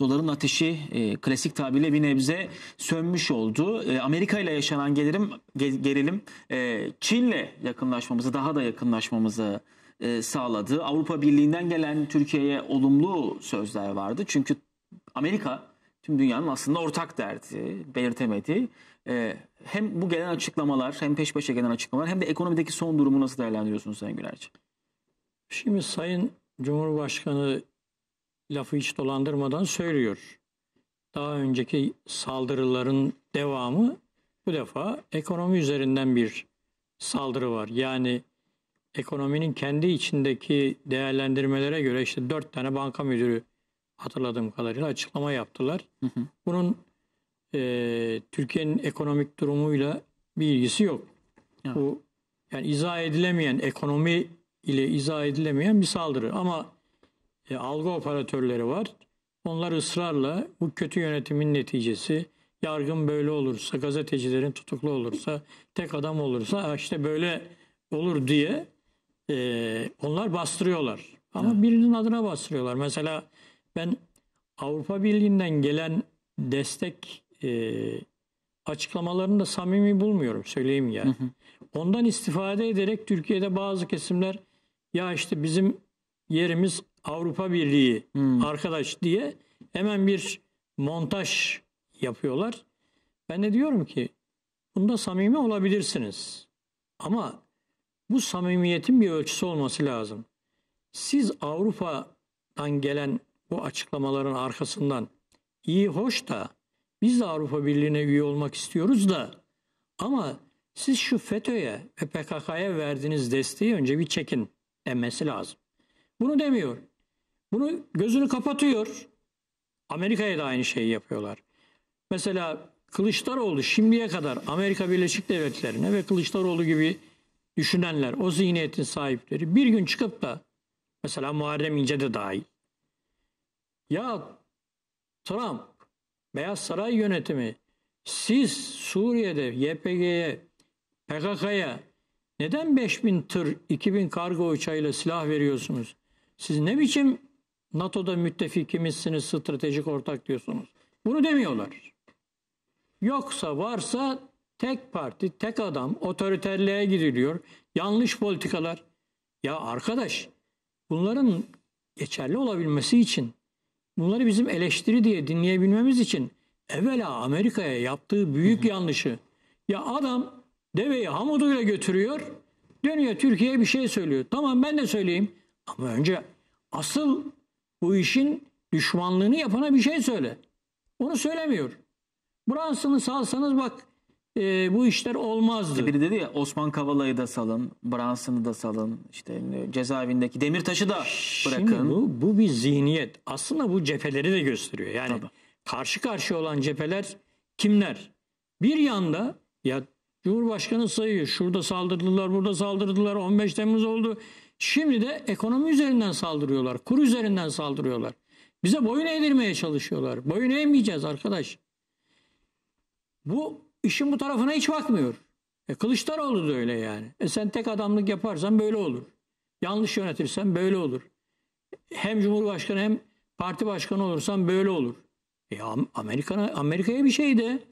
doların ateşi e, klasik tabirle bir nebze sönmüş oldu. E, Amerika ile yaşanan gelirim, ge, gerilim e, ile yakınlaşmamızı daha da yakınlaşmamızı e, sağladı. Avrupa Birliği'nden gelen Türkiye'ye olumlu sözler vardı. Çünkü Amerika tüm dünyanın aslında ortak derdi, belirtemedi. E, hem bu gelen açıklamalar hem peş peşe gelen açıklamalar hem de ekonomideki son durumu nasıl değerlendiriyorsunuz Sayın Gülerci? Şimdi Sayın Cumhurbaşkanı lafı hiç dolandırmadan söylüyor. Daha önceki saldırıların devamı bu defa ekonomi üzerinden bir saldırı var. Yani ekonominin kendi içindeki değerlendirmelere göre işte dört tane banka müdürü hatırladığım kadarıyla açıklama yaptılar. Hı hı. Bunun e, Türkiye'nin ekonomik durumuyla bir ilgisi yok. Evet. Bu yani izah edilemeyen ekonomi ile izah edilemeyen bir saldırı ama e, algı operatörleri var. Onlar ısrarla bu kötü yönetimin neticesi yargın böyle olursa, gazetecilerin tutuklu olursa, tek adam olursa işte böyle olur diye e, onlar bastırıyorlar. Ama evet. birinin adına bastırıyorlar. Mesela ben Avrupa Birliği'nden gelen destek e, açıklamalarını da samimi bulmuyorum söyleyeyim yani. Ondan istifade ederek Türkiye'de bazı kesimler ya işte bizim yerimiz Avrupa Birliği hmm. arkadaş diye hemen bir montaj yapıyorlar. Ben de diyorum ki bunda samimi olabilirsiniz. Ama bu samimiyetin bir ölçüsü olması lazım. Siz Avrupa'dan gelen bu açıklamaların arkasından iyi hoş da biz de Avrupa Birliği'ne üye olmak istiyoruz da ama siz şu FETÖ'ye ve PKK'ya verdiğiniz desteği önce bir çekin denmesi lazım. Bunu demiyor. Bunu gözünü kapatıyor. Amerika'ya da aynı şeyi yapıyorlar. Mesela Kılıçdaroğlu şimdiye kadar Amerika Birleşik Devletleri'ne ve Kılıçdaroğlu gibi düşünenler, o zihniyetin sahipleri bir gün çıkıp da mesela Muharrem İnce de dahil. Ya Trump, Beyaz Saray yönetimi siz Suriye'de YPG'ye, PKK'ya neden 5000 tır, 2000 kargo uçağıyla silah veriyorsunuz? Siz ne biçim NATO'da müttefikimizsiniz, stratejik ortak diyorsunuz. Bunu demiyorlar. Yoksa varsa tek parti, tek adam, otoriterliğe gidiliyor. Yanlış politikalar. Ya arkadaş bunların geçerli olabilmesi için, bunları bizim eleştiri diye dinleyebilmemiz için evvela Amerika'ya yaptığı büyük yanlışı. Ya adam deveyi hamuduyla götürüyor, dönüyor Türkiye'ye bir şey söylüyor. Tamam ben de söyleyeyim. Ama önce asıl bu işin düşmanlığını yapana bir şey söyle. Onu söylemiyor. Brunson'u salsanız bak e, bu işler olmazdı. Biri dedi ya Osman Kavala'yı da salın, Brunson'u da salın, işte e, cezaevindeki Demirtaş'ı da bırakın. Şimdi bu, bu bir zihniyet. Aslında bu cepheleri de gösteriyor. Yani Tabii. karşı karşıya olan cepheler kimler? Bir yanda ya Cumhurbaşkanı sayıyor. Şurada saldırdılar, burada saldırdılar. 15 Temmuz oldu. Şimdi de ekonomi üzerinden saldırıyorlar. Kur üzerinden saldırıyorlar. Bize boyun eğdirmeye çalışıyorlar. Boyun eğmeyeceğiz arkadaş. Bu işin bu tarafına hiç bakmıyor. E Kılıçdaroğlu da öyle yani. E sen tek adamlık yaparsan böyle olur. Yanlış yönetirsen böyle olur. Hem Cumhurbaşkanı hem parti başkanı olursan böyle olur. E Amerika'ya Amerika bir şey de.